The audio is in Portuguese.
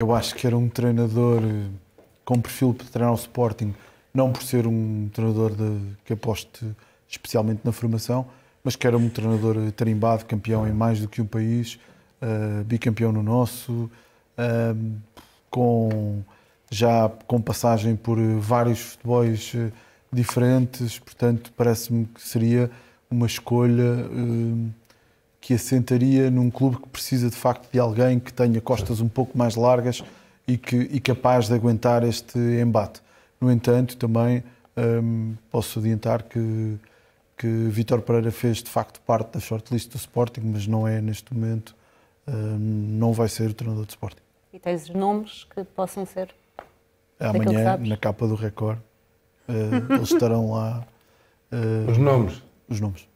Eu acho que era um treinador eh, com perfil para treinar o Sporting, não por ser um treinador de, que aposte especialmente na formação, mas que era um treinador eh, tarimbado, campeão em mais do que um país, uh, bicampeão no nosso, uh, com, já com passagem por vários futebols diferentes, portanto, parece-me que seria uma escolha. Uh, que assentaria num clube que precisa de facto de alguém que tenha costas um pouco mais largas e, que, e capaz de aguentar este embate. No entanto, também hum, posso adiantar que, que Vítor Pereira fez de facto parte da shortlist do Sporting, mas não é neste momento, hum, não vai ser o treinador do Sporting. E tens nomes que possam ser? Amanhã, na capa do Record, uh, eles estarão lá. Uh, os nomes? Os nomes.